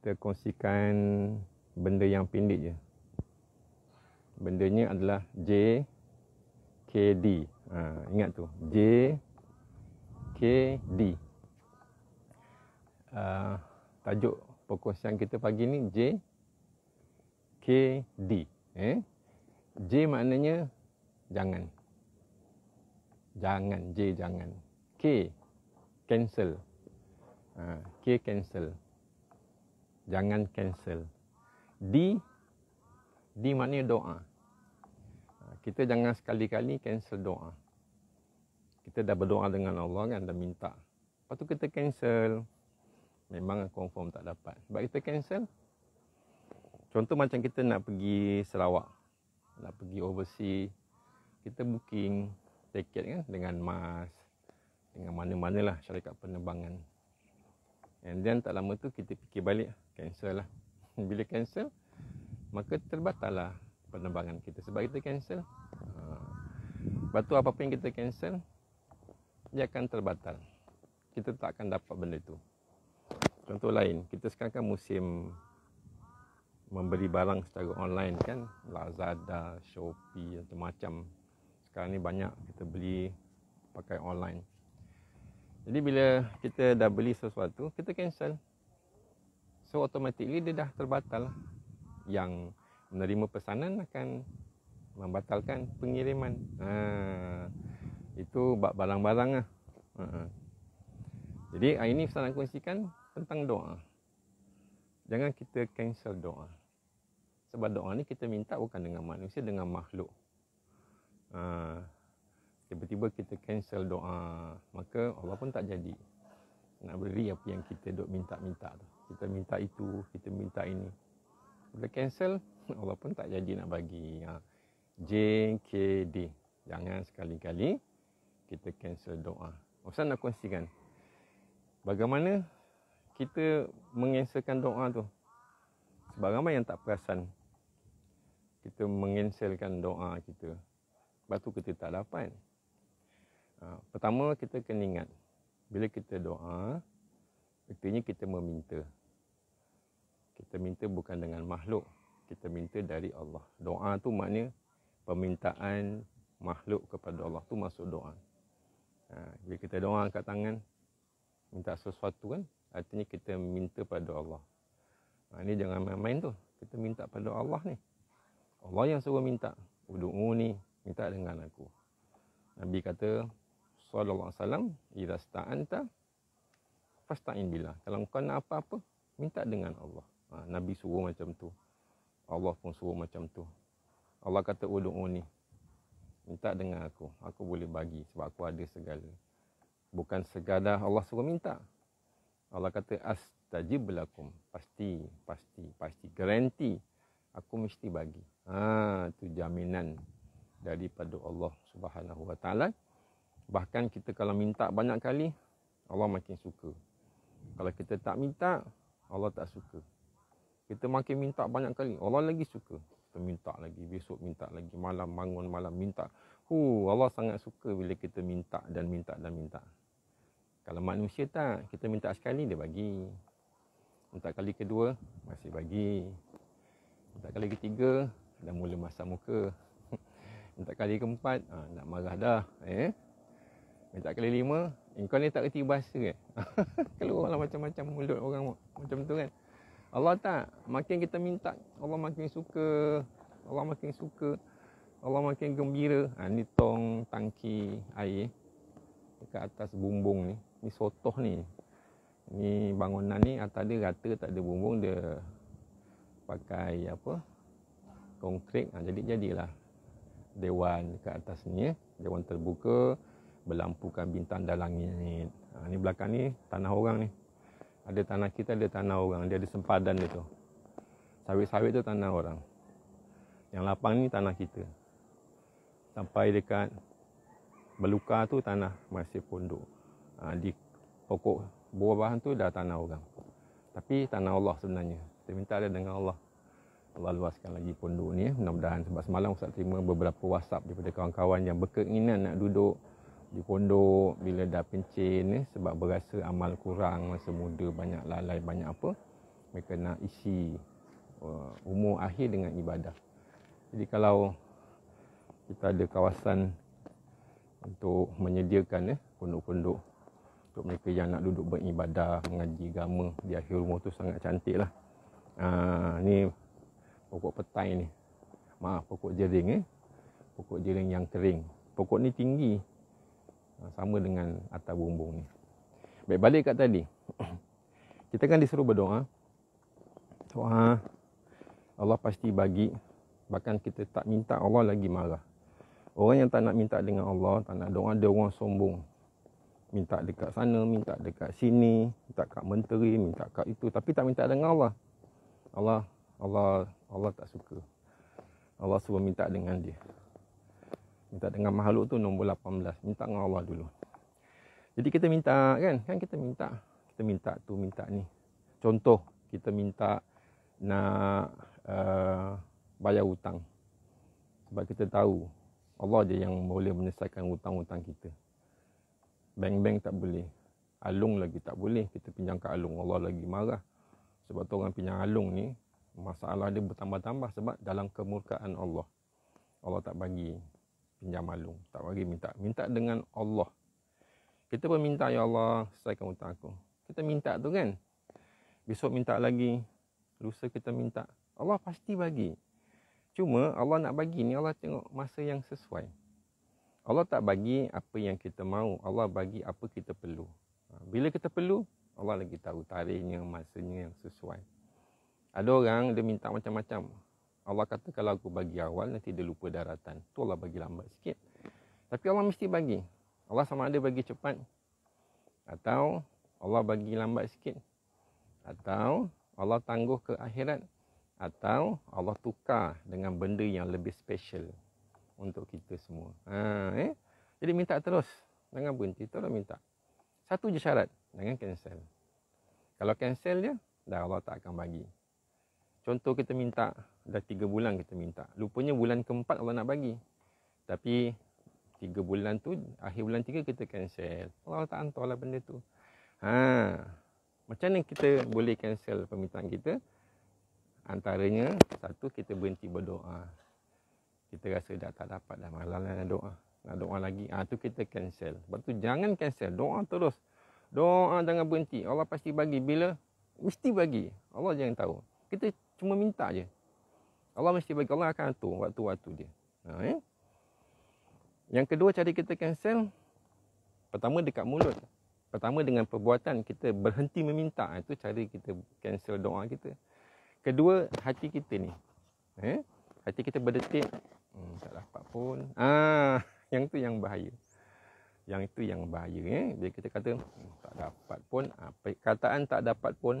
kita kongsikan benda yang pendek je. Bendanya adalah J K D. Ha, ingat tu. J K D. Uh, tajuk perkongsian kita pagi ni J K D. Eh? J maknanya jangan. Jangan J jangan. K cancel. Ha, K cancel jangan cancel. D D maknanya doa. Ha, kita jangan sekali-kali cancel doa. Kita dah berdoa dengan Allah kan dah minta. Lepas tu kita cancel. Memang confirm tak dapat. Sebab kita cancel. Contoh macam kita nak pergi Sarawak. Nak pergi overseas. Kita booking tiket kan dengan mas. Dengan mana mana lah syarikat penerbangan. And then tak lama tu kita fikir balik cancel lah bila cancel maka terbatal lah penerbangan kita sebab kita cancel lepas ah, tu apa-apa yang kita cancel dia akan terbatal kita tak akan dapat benda tu contoh lain kita sekarang kan musim memberi barang secara online kan Lazada, Shopee atau macam sekarang ni banyak kita beli pakai online jadi bila kita dah beli sesuatu kita cancel So automatically dia dah terbatal lah. Yang menerima pesanan akan membatalkan pengiriman. Ha, itu bab barang-barang lah. Ha, ha. Jadi hari ini saya nak kongsikan tentang doa. Jangan kita cancel doa. Sebab doa ni kita minta bukan dengan manusia, dengan makhluk. Ha, tiba-tiba kita cancel doa, maka Allah pun tak jadi. Nak beri apa yang kita duk minta-minta tu kita minta itu, kita minta ini. Bila cancel, Allah pun tak janji nak bagi. Ha. D. Jangan sekali-kali kita cancel doa. Ustaz nak kongsikan. Bagaimana kita mengenselkan doa tu? Sebab ramai yang tak perasan. Kita mengenselkan doa kita. Lepas tu kita tak dapat. Ha. Pertama, kita kena ingat. Bila kita doa, Artinya kita meminta kita minta bukan dengan makhluk kita minta dari Allah doa tu maknanya permintaan makhluk kepada Allah tu masuk doa ha, bila kita doa angkat tangan minta sesuatu kan artinya kita minta pada Allah ha, ini jangan main-main tu kita minta pada Allah ni Allah yang suruh minta Udu'u ni Minta dengan aku Nabi kata Sallallahu alaihi wasallam Ida sta'anta Fasta'in bila Kalau kau nak apa-apa Minta dengan Allah Ha, Nabi suruh macam tu. Allah pun suruh macam tu. Allah kata udu'uni. Oh, minta dengan aku. Aku boleh bagi sebab aku ada segala. Bukan segala Allah suruh minta. Allah kata as tajib lakum. Pasti, pasti, pasti. Garanti. Aku mesti bagi. Ha, tu jaminan daripada Allah subhanahu wa ta'ala. Bahkan kita kalau minta banyak kali, Allah makin suka. Kalau kita tak minta, Allah tak suka. Kita makin minta banyak kali. Allah lagi suka. Kita minta lagi. Besok minta lagi. Malam bangun malam minta. Hu, Allah sangat suka bila kita minta dan minta dan minta. Kalau manusia tak. Kita minta sekali dia bagi. Minta kali kedua masih bagi. Minta kali ketiga dah mula masam muka. Minta kali keempat ha, nak marah dah. Eh? Minta kali lima Eh, kau ni tak kerti bahasa kan? Kalau orang macam-macam mulut orang macam tu kan? Allah tak makin kita minta Allah makin suka Allah makin suka Allah makin gembira ha, ni tong tangki air dekat atas bumbung ni ni sotoh ni ni bangunan ni atas dia rata tak ada bumbung dia pakai apa konkrit ha, jadi jadilah dewan ke atas ni ya. dewan terbuka berlampukan bintang dalam ni ha, ni belakang ni tanah orang ni ada tanah kita, ada tanah orang. Dia ada sempadan dia tu. Sawit-sawit tu tanah orang. Yang lapang ni tanah kita. Sampai dekat beluka tu tanah masih pondok. Ha, di pokok buah bahan tu dah tanah orang. Tapi tanah Allah sebenarnya. Kita minta dia dengan Allah. Allah luaskan lagi pondok ni. Ya. Mudah-mudahan sebab semalam Ustaz terima beberapa WhatsApp daripada kawan-kawan yang berkeinginan nak duduk di dipondok bila dah pencin eh, sebab berasa amal kurang masa muda banyak lalai banyak apa mereka nak isi uh, umur akhir dengan ibadah jadi kalau kita ada kawasan untuk menyediakan eh, pondok-pondok untuk mereka yang nak duduk beribadah, mengaji agama di akhir umur tu sangat cantik lah. Uh, ni pokok petai ni. Maaf, pokok jering eh. Pokok jering yang kering. Pokok ni tinggi sama dengan atas bumbung ni. Baik balik kat tadi. Kita kan disuruh berdoa. Doa Allah pasti bagi bahkan kita tak minta Allah lagi marah. Orang yang tak nak minta dengan Allah, tak nak doa dia orang sombong. Minta dekat sana, minta dekat sini, minta kat menteri, minta kat itu tapi tak minta dengan Allah. Allah Allah Allah tak suka. Allah suruh minta dengan dia minta dengan makhluk tu nombor 18 minta dengan Allah dulu jadi kita minta kan kan kita minta kita minta tu minta ni contoh kita minta nak uh, bayar hutang sebab kita tahu Allah je yang boleh menyelesaikan hutang-hutang kita bank-bank tak boleh Alung lagi tak boleh kita pinjam ke Alung Allah lagi marah sebab tu orang pinjam Alung ni masalah dia bertambah-tambah sebab dalam kemurkaan Allah Allah tak bagi pinjam malu. Tak bagi minta. Minta dengan Allah. Kita pun minta, Ya Allah, selesaikan hutang aku. Kita minta tu kan. Besok minta lagi. Lusa kita minta. Allah pasti bagi. Cuma Allah nak bagi ni, Allah tengok masa yang sesuai. Allah tak bagi apa yang kita mahu. Allah bagi apa kita perlu. Ha, bila kita perlu, Allah lagi tahu tarikhnya, masanya yang sesuai. Ada orang, dia minta macam-macam. Allah kata kalau aku bagi awal nanti dia lupa daratan. Tu Allah bagi lambat sikit. Tapi Allah mesti bagi. Allah sama ada bagi cepat atau Allah bagi lambat sikit atau Allah tangguh ke akhirat atau Allah tukar dengan benda yang lebih special untuk kita semua. Ha, eh? Jadi minta terus. Jangan berhenti. terus minta. Satu je syarat. Jangan cancel. Kalau cancel je, dah Allah tak akan bagi. Contoh kita minta dah tiga bulan kita minta. Lupanya bulan keempat Allah nak bagi. Tapi tiga bulan tu akhir bulan tiga kita cancel. Allah tak hantarlah benda tu. Ha. Macam mana kita boleh cancel permintaan kita? Antaranya satu kita berhenti berdoa. Kita rasa dah tak dapat dah malam nak doa. Nak doa lagi. Ah ha, tu kita cancel. Sebab tu jangan cancel, doa terus. Doa jangan berhenti. Allah pasti bagi bila mesti bagi. Allah jangan tahu. Kita cuma minta je. Allah mesti bagi Allah akan atur waktu-waktu dia. Ha, eh? Yang kedua cara kita cancel pertama dekat mulut. Pertama dengan perbuatan kita berhenti meminta ha, itu cara kita cancel doa kita. Kedua hati kita ni. Eh? Hati kita berdetik hmm, tak dapat pun. Ah, yang tu yang bahaya. Yang itu yang bahaya eh. Bila kita kata hmm, tak dapat pun, apa kataan tak dapat pun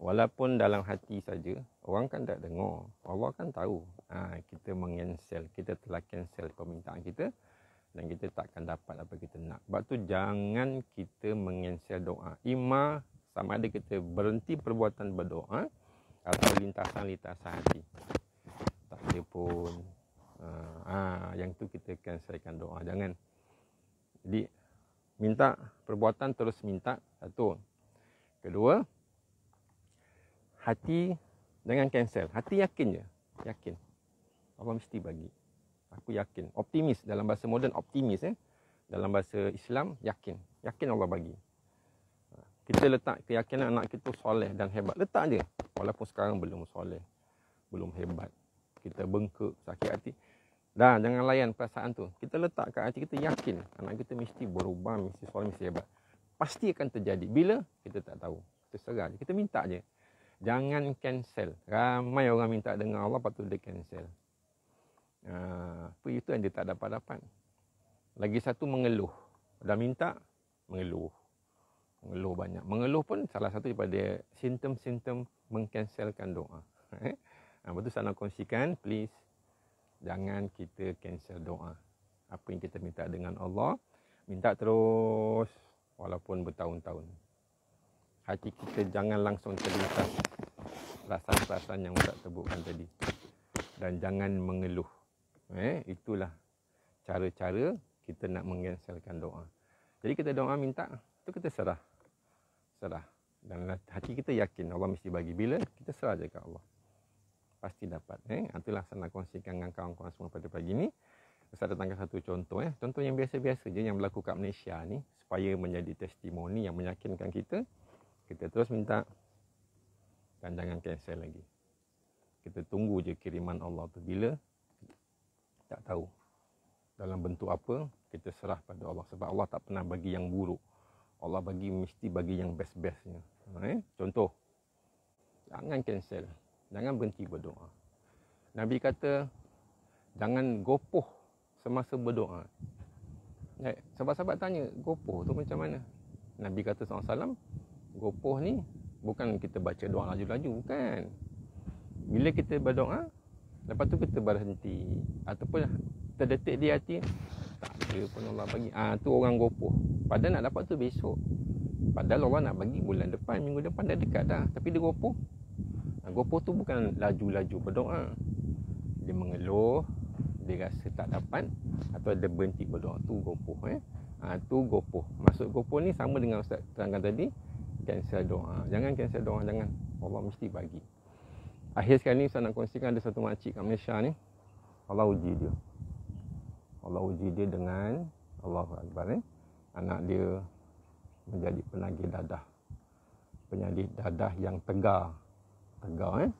Walaupun dalam hati saja, orang kan tak dengar. Allah kan tahu. Ha, kita mengcancel, kita telah cancel permintaan kita dan kita takkan dapat apa kita nak. Sebab tu jangan kita mengcancel doa. Ima sama ada kita berhenti perbuatan berdoa atau lintasan-lintasan hati. Tak ada pun. Ha, ha, yang tu kita cancelkan doa. Jangan. Jadi, minta perbuatan terus minta. Satu. Kedua, hati jangan cancel hati yakin je yakin Allah mesti bagi aku yakin optimis dalam bahasa moden optimis eh dalam bahasa Islam yakin yakin Allah bagi ha. kita letak keyakinan anak kita soleh dan hebat letak je walaupun sekarang belum soleh belum hebat kita bengkak sakit hati dah jangan layan perasaan tu kita letak kat hati kita yakin anak kita mesti berubah mesti soleh mesti hebat pasti akan terjadi bila kita tak tahu kita serah je kita minta je Jangan cancel. Ramai orang minta dengan Allah, lepas tu dia cancel. Ah, apa itu yang dia tak dapat-dapat. Lagi satu, mengeluh. Dah minta, mengeluh. Mengeluh banyak. Mengeluh pun salah satu daripada simptom-simptom mengcancelkan doa. Ha, lepas tu saya nak kongsikan, please. Jangan kita cancel doa. Apa yang kita minta dengan Allah, minta terus walaupun bertahun-tahun hati kita jangan langsung terlintas perasaan-perasaan yang Ustaz sebutkan tadi dan jangan mengeluh eh itulah cara-cara kita nak mengenselkan doa jadi kita doa minta tu kita serah serah dan hati kita yakin Allah mesti bagi bila kita serah je kat Allah pasti dapat eh itulah saya nak kongsikan dengan kawan-kawan semua pada pagi ni saya datangkan satu contoh eh contoh yang biasa-biasa je yang berlaku kat Malaysia ni supaya menjadi testimoni yang meyakinkan kita kita terus minta dan jangan cancel lagi kita tunggu je kiriman Allah tu bila tak tahu dalam bentuk apa kita serah pada Allah sebab Allah tak pernah bagi yang buruk Allah bagi mesti bagi yang best-bestnya ha, eh? contoh jangan cancel jangan berhenti berdoa Nabi kata jangan gopoh semasa berdoa eh, sahabat-sahabat tanya gopoh tu macam mana Nabi kata SAW Gopoh ni bukan kita baca doa laju-laju bukan. Bila kita berdoa lepas tu kita berhenti ataupun terdetik di hati tak ada pun Allah bagi. Ah ha, tu orang gopoh. Padahal nak dapat tu besok. Padahal Allah nak bagi bulan depan, minggu depan dah dekat dah. Tapi dia gopoh. Ha, ah, ropoh tu bukan laju-laju berdoa. Dia mengeluh, dia rasa tak dapat atau ada berhenti berdoa tu ropoh eh. Ah ha, tu gopoh. Maksud gopoh ni sama dengan ustaz terangkan tadi cancel doa. Jangan cancel doa, jangan. Allah mesti bagi. Akhir sekali ni saya nak kongsikan ada satu makcik kat Malaysia ni. Allah uji dia. Allah uji dia dengan Allah Akbar eh. Anak dia menjadi penagih dadah. Penyadih dadah yang tegar. Tegar eh.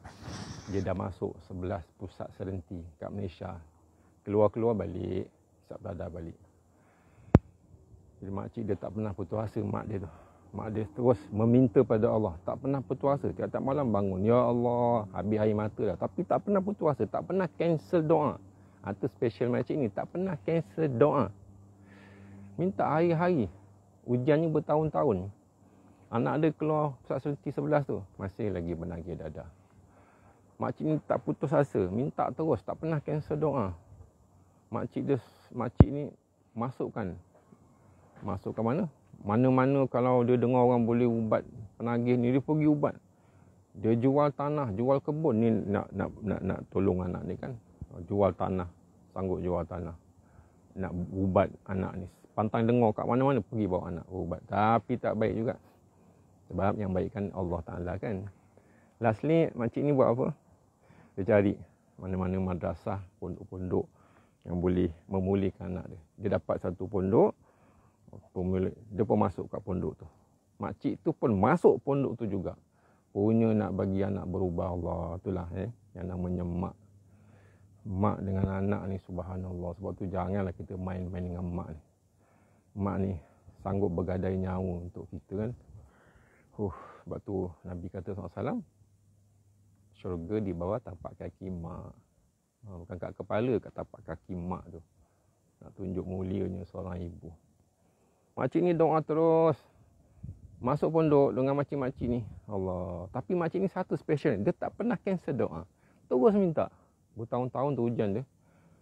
Dia dah masuk 11 pusat serenti kat Malaysia. Keluar-keluar balik. Sebab dadah balik. Jadi makcik dia tak pernah putus asa mak dia tu mak dia terus meminta pada Allah tak pernah putus asa tiap-tiap malam bangun ya Allah habis air mata dah tapi tak pernah putus asa tak pernah cancel doa atau ha, special macam ni tak pernah cancel doa minta hari-hari hujannya bertahun-tahun anak dia keluar pusat seleti sebelas tu masih lagi menagih dada makcik ni tak putus asa minta terus tak pernah cancel doa makcik dia makcik ni masukkan masukkan mana mana-mana kalau dia dengar orang boleh ubat penagih ni, dia pergi ubat. Dia jual tanah, jual kebun ni nak nak nak, nak tolong anak ni kan. Jual tanah, sanggup jual tanah. Nak ubat anak ni. Pantang dengar kat mana-mana pergi bawa anak ubat. Tapi tak baik juga. Sebab yang baik kan Allah Ta'ala kan. Lastly, makcik ni buat apa? Dia cari mana-mana madrasah, pondok-pondok yang boleh memulihkan anak dia. Dia dapat satu pondok, pemilik dia pun masuk kat pondok tu makcik tu pun masuk pondok tu juga punya nak bagi anak berubah Allah itulah eh yang nak menyemak mak dengan anak ni subhanallah sebab tu janganlah kita main-main dengan mak ni mak ni sanggup bergadai nyawa untuk kita kan huh sebab tu nabi kata SAW syurga di bawah tapak kaki mak ha, bukan kat kepala kat tapak kaki mak tu nak tunjuk mulianya seorang ibu Makcik ni doa terus. Masuk pondok dengan makcik-makcik ni. Allah. Tapi makcik ni satu special. Dia tak pernah cancel doa. Terus minta. Bertahun-tahun tu hujan dia.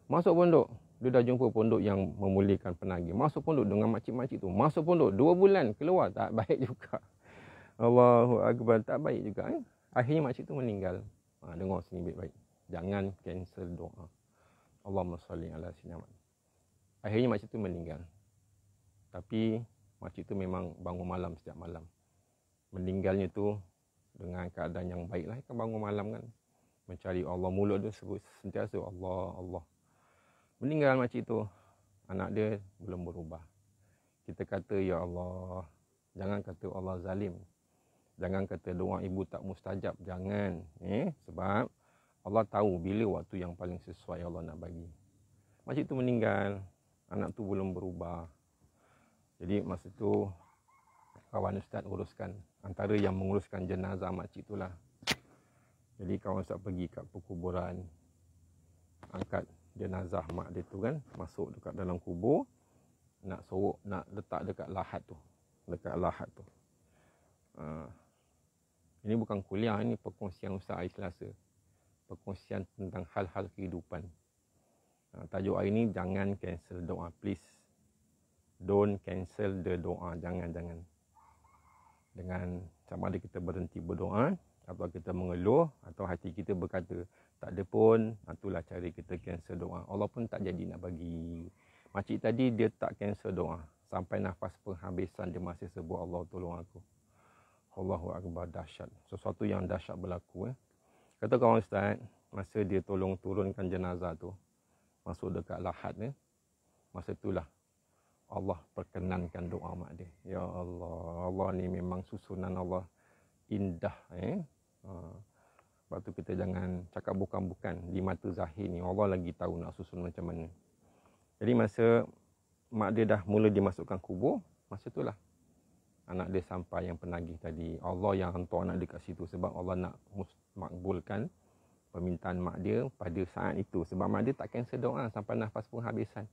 Masuk pondok. Dia dah jumpa pondok yang memulihkan penagi Masuk pondok dengan makcik-makcik tu. Masuk pondok. Dua bulan keluar. Tak baik juga. Allahu Akbar. Tak baik juga. Eh? Akhirnya makcik tu meninggal. Ha, dengar sini baik-baik. Jangan cancel doa. Allahumma salli ala sinamat. Akhirnya makcik tu meninggal. Tapi makcik tu memang bangun malam setiap malam. Meninggalnya tu dengan keadaan yang baik lah. Kan bangun malam kan. Mencari Allah mulut tu sebut sentiasa Allah, Allah. Meninggal makcik tu. Anak dia belum berubah. Kita kata ya Allah. Jangan kata Allah zalim. Jangan kata doa ibu tak mustajab. Jangan. Eh? Sebab Allah tahu bila waktu yang paling sesuai Allah nak bagi. Makcik tu meninggal. Anak tu belum berubah. Jadi masa tu kawan ustaz uruskan antara yang menguruskan jenazah makcik itulah. Jadi kawan ustaz pergi kat perkuburan angkat jenazah mak dia tu kan masuk dekat dalam kubur nak sorok nak letak dekat lahat tu dekat lahat tu. Uh, ini bukan kuliah ini perkongsian ustaz Aislasa. Perkongsian tentang hal-hal kehidupan. Uh, tajuk hari ni jangan cancel doa please don't cancel the doa jangan jangan dengan sama ada kita berhenti berdoa eh? atau kita mengeluh atau hati kita berkata tak ada pun itulah cara kita cancel doa Allah pun tak jadi nak bagi macik tadi dia tak cancel doa sampai nafas penghabisan dia masih sebut Allah tolong aku Allahu akbar dahsyat sesuatu yang dahsyat berlaku eh kata kawan ustaz masa dia tolong turunkan jenazah tu masuk dekat lahat ni eh? masa itulah Allah perkenankan doa mak dia. Ya Allah, Allah ni memang susunan Allah indah eh. Ha. Lepas tu kita jangan cakap bukan-bukan di mata zahir ni Allah lagi tahu nak susun macam mana. Jadi masa mak dia dah mula dimasukkan kubur, masa itulah anak dia sampai yang penagih tadi. Allah yang hantar anak dia kat situ sebab Allah nak makbulkan permintaan mak dia pada saat itu. Sebab mak dia tak cancel doa sampai nafas pun habisan.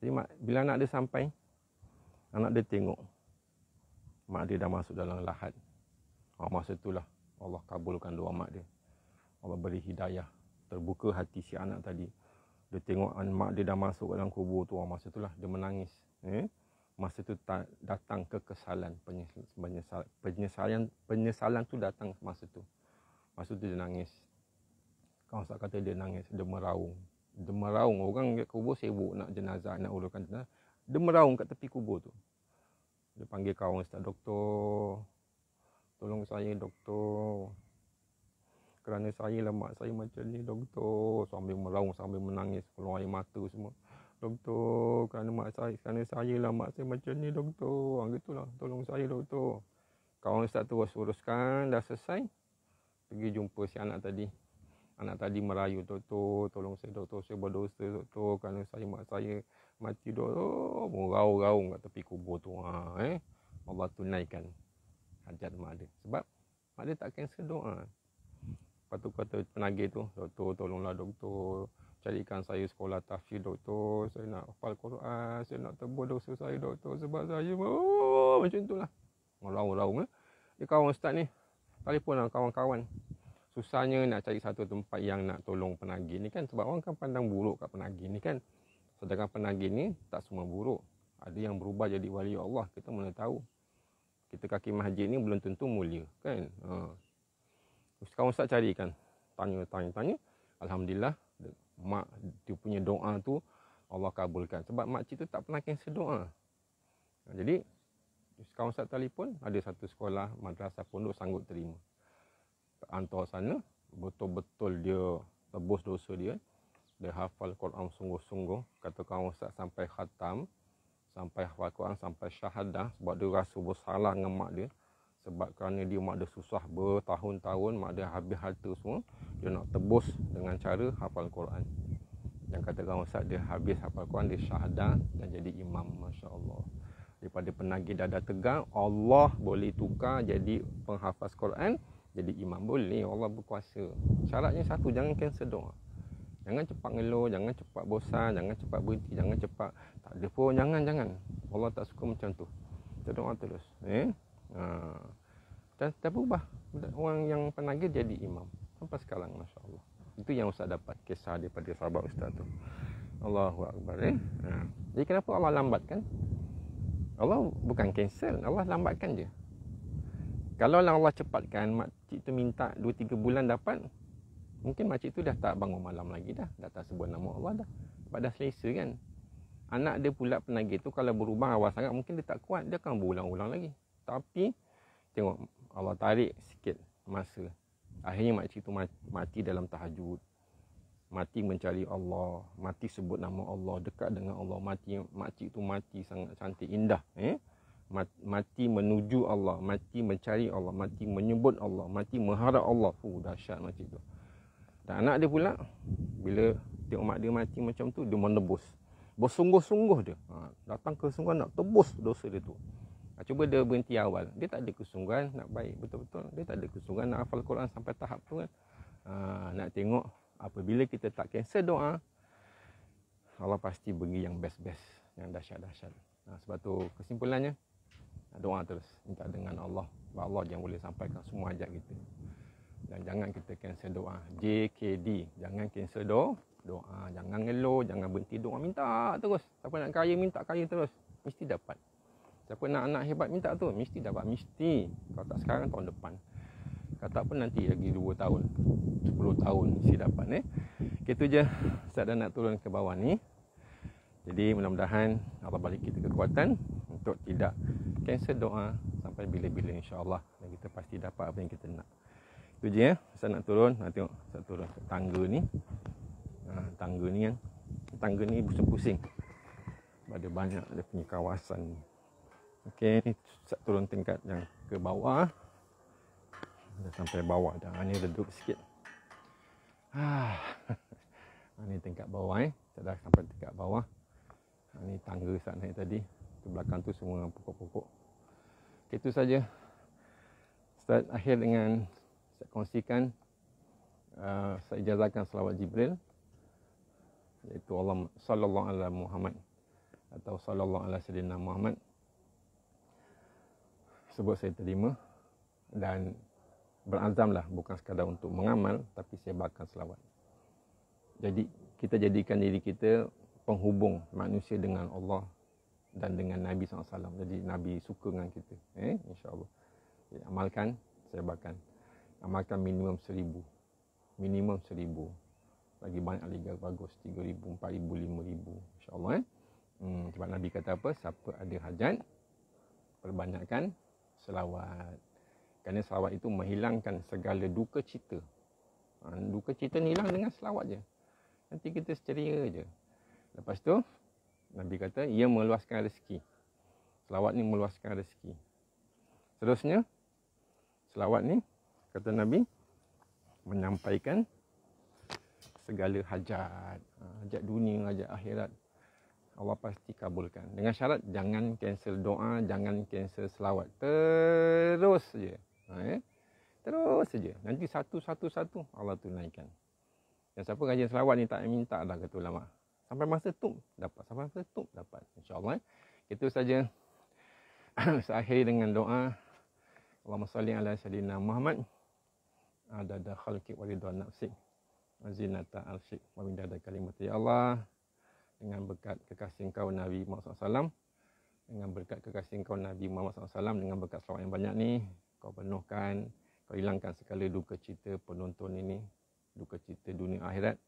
Jadi mak, bila anak dia sampai, anak dia tengok. Mak dia dah masuk dalam lahat. Ha, ah, masa itulah Allah kabulkan doa mak dia. Allah beri hidayah. Terbuka hati si anak tadi. Dia tengok mak dia dah masuk dalam kubur tu. Ah, masa itulah dia menangis. Eh? Masa itu datang kekesalan. penyesalan, penyesalan tu datang masa itu. Masa itu dia nangis. Kau tak kata dia nangis, dia meraung demeraung orang dekat kubur sibuk nak jenazah nak ulurkan jenazah demeraung kat tepi kubur tu dia panggil kawan ustaz doktor tolong saya doktor kerana saya lah mak saya macam ni doktor sambil meraung sambil menangis keluar air mata semua doktor kerana mak saya kerana saya lah mak saya macam ni doktor ha ah, gitulah tolong saya doktor kawan ustaz tu uruskan dah selesai pergi jumpa si anak tadi anak tadi merayu doktor tolong saya doktor saya berdosa doktor kerana saya mak saya mati doktor oh, mau rau kat tepi kubur tu ha eh Allah tunaikan hajat mak dia sebab mak dia tak cancel doa lepas tu kata penagih tu doktor tolonglah doktor carikan saya sekolah tafsir doktor saya nak hafal Quran saya nak tebus dosa saya doktor sebab saya oh, macam itulah merau-rau eh dia kawan ustaz ni telefon lah kawan-kawan susahnya nak cari satu tempat yang nak tolong penagih ni kan sebab orang kan pandang buruk kat penagih ni kan sedangkan penagih ni tak semua buruk ada yang berubah jadi wali Allah kita mana tahu kita kaki masjid ni belum tentu mulia kan ha ustaz ustaz carikan tanya tanya tanya alhamdulillah mak dia punya doa tu Allah kabulkan sebab mak cik tu tak pernah cancel doa jadi sekarang ustaz telefon ada satu sekolah madrasah pondok sanggup terima hantar sana betul-betul dia tebus dosa dia dia hafal Quran sungguh-sungguh kata kau ustaz sampai khatam sampai hafal Quran sampai syahadah sebab dia rasa bersalah dengan mak dia sebab kerana dia mak dia susah bertahun-tahun mak dia habis harta semua dia nak tebus dengan cara hafal Quran yang kata kau ustaz dia habis hafal Quran dia syahadah dan jadi imam masya-Allah daripada penagih dada tegang Allah boleh tukar jadi penghafaz Quran jadi imam boleh Allah berkuasa syaratnya satu jangan cancel doa jangan cepat ngeluh jangan cepat bosan jangan cepat berhenti jangan cepat tak ada pun jangan jangan Allah tak suka macam tu kita doa terus eh ha dan tak berubah orang yang penagih jadi imam sampai sekarang masya-Allah itu yang ustaz dapat kisah daripada sahabat ustaz tu Allahu akbar eh ha. jadi kenapa Allah lambatkan Allah bukan cancel Allah lambatkan je kalau lah Allah cepatkan makcik tu minta 2-3 bulan dapat Mungkin makcik tu dah tak bangun malam lagi dah Dah tak sebut nama Allah dah Sebab dah selesa kan Anak dia pula penagih tu kalau berubah awal sangat Mungkin dia tak kuat dia akan berulang-ulang lagi Tapi tengok Allah tarik sikit masa Akhirnya makcik tu mati dalam tahajud Mati mencari Allah Mati sebut nama Allah Dekat dengan Allah Mati Makcik tu mati sangat cantik Indah eh? mati menuju Allah, mati mencari Allah, mati menyebut Allah, mati mengharap Allah. Fuh, oh, dahsyat macam tu. Dan anak dia pula, bila tengok mak dia mati macam tu, dia menebus. Bersungguh-sungguh dia. Ha, datang ke sungguh nak tebus dosa dia tu. Ha, cuba dia berhenti awal. Dia tak ada kesungguhan nak baik betul-betul. Dia tak ada kesungguhan nak hafal Quran sampai tahap tu kan. Ha, nak tengok apabila kita tak cancel doa, Allah pasti bagi yang best-best. Yang dahsyat-dahsyat. Ha, sebab tu kesimpulannya, doa terus minta dengan Allah sebab Allah yang boleh sampaikan semua ajak kita dan jangan kita cancel doa JKD jangan cancel doa doa jangan ngelo jangan berhenti doa minta terus siapa nak kaya minta kaya terus mesti dapat siapa nak anak hebat minta tu mesti dapat mesti kalau tak sekarang tahun depan kalau tak pun nanti lagi 2 tahun 10 tahun mesti dapat eh itu je saya dah nak turun ke bawah ni jadi mudah-mudahan Allah balik kita kekuatan untuk tidak cancel doa sampai bila-bila insya-Allah dan kita pasti dapat apa yang kita nak. tu je ya. Saya nak turun, nak tengok saya turun ke tangga ni. Ha, tangga ni kan. Tangga ni pusing-pusing. Ada banyak ada punya kawasan ni. Okey, saya turun tingkat yang ke bawah. Dah sampai bawah dah. Ha, ni redup sikit. Ah, ha. Ha, tingkat bawah eh. Saya dah sampai tingkat bawah. Ini ah, tangga saat naik tadi. Di belakang tu semua pokok-pokok. Okay, itu saja. Start akhir dengan saya kongsikan. Uh, ah, saya jazakan selawat Jibril. Iaitu Allah sallallahu ala Muhammad. Atau sallallahu ala sedina Muhammad. Sebab saya terima. Dan berazamlah bukan sekadar untuk mengamal. Tapi saya bakal salawat. Jadi kita jadikan diri kita penghubung manusia dengan Allah dan dengan Nabi SAW. Jadi Nabi suka dengan kita. Eh? InsyaAllah. Jadi, amalkan, saya bahkan. Amalkan minimum seribu. Minimum seribu. Lagi banyak lagi bagus. Tiga ribu, empat ribu, lima ribu. InsyaAllah. Eh? Hmm, sebab Nabi kata apa? Siapa ada hajat, perbanyakkan selawat. Kerana selawat itu menghilangkan segala duka cita. Ha, duka cita ni hilang dengan selawat je. Nanti kita ceria je. Lepas tu Nabi kata ia meluaskan rezeki. Selawat ni meluaskan rezeki. Seterusnya selawat ni kata Nabi menyampaikan segala hajat, ha, hajat dunia, hajat akhirat Allah pasti kabulkan. Dengan syarat jangan cancel doa, jangan cancel selawat. Terus saja. Ha, ya? Terus saja. Nanti satu-satu-satu Allah tunaikan. Dan siapa rajin selawat ni tak minta dah kata ulama sampai masa tu dapat sampai masa tu dapat insyaallah eh? itu saja saya dengan doa Allahumma salli ala sayyidina Muhammad ada da khalqi wa ridha nafsi azinata arsy wa min ada kalimat ya Allah dengan berkat kekasih kau Nabi Muhammad SAW dengan berkat kekasih kau Nabi Muhammad SAW dengan berkat selawat yang banyak ni kau penuhkan kau hilangkan segala duka cita penonton ini duka cita dunia akhirat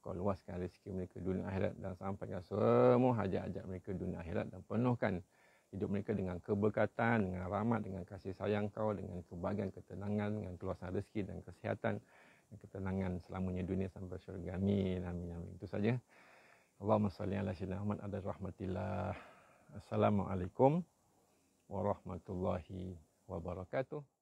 kau luaskan rezeki mereka dunia akhirat dan sampaikan semua hajat-hajat mereka dunia akhirat dan penuhkan hidup mereka dengan keberkatan, dengan rahmat, dengan kasih sayang kau, dengan kebahagiaan, ketenangan, dengan keluasan rezeki dan kesihatan dan ketenangan selamanya dunia sampai syurga. Amin. Amin. amin. Itu saja. Allahumma salli ala sayyidina Muhammad ada rahmatillah. Assalamualaikum warahmatullahi wabarakatuh.